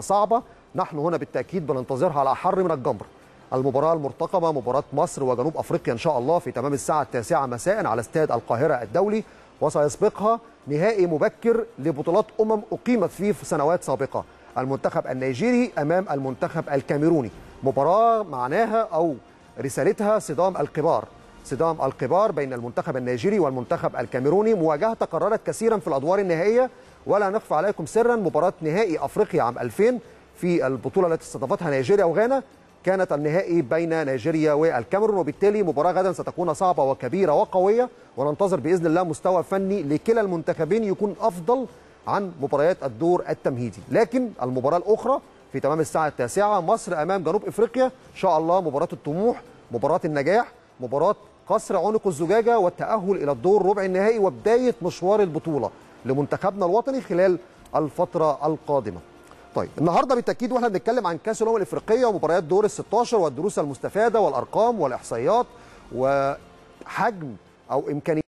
صعبة نحن هنا بالتأكيد بننتظرها على أحر من الجمر المباراة المرتقبة مباراة مصر وجنوب أفريقيا إن شاء الله في تمام الساعة التاسعة مساء على استاد القاهرة الدولي وسيسبقها نهائي مبكر لبطولات أمم أقيمت فيه في سنوات سابقة المنتخب النيجيري أمام المنتخب الكاميروني مباراة معناها أو رسالتها صدام الكبار صدام الكبار بين المنتخب النيجيري والمنتخب الكاميروني مواجهة تكررت كثيرا في الأدوار النهائية ولا نخفى عليكم سرا مباراه نهائي افريقيا عام 2000 في البطوله التي استضافتها نيجيريا وغانا كانت النهائي بين نيجيريا والكاميرون وبالتالي مباراة غدا ستكون صعبة وكبيرة وقوية وننتظر بإذن الله مستوى فني لكلا المنتخبين يكون أفضل عن مباريات الدور التمهيدي لكن المباراة الأخرى في تمام الساعة التاسعة مصر أمام جنوب إفريقيا إن شاء الله مباراة الطموح مباراة النجاح مباراة كسر عنق الزجاجة والتأهل إلى الدور ربع النهائي وبداية مشوار البطولة لمنتخبنا الوطني خلال الفتره القادمه طيب النهارده بالتاكيد واحنا بنتكلم عن كاس الامم الافريقيه ومباريات دور ال 16 والدروس المستفاده والارقام والاحصائيات وحجم او امكانيات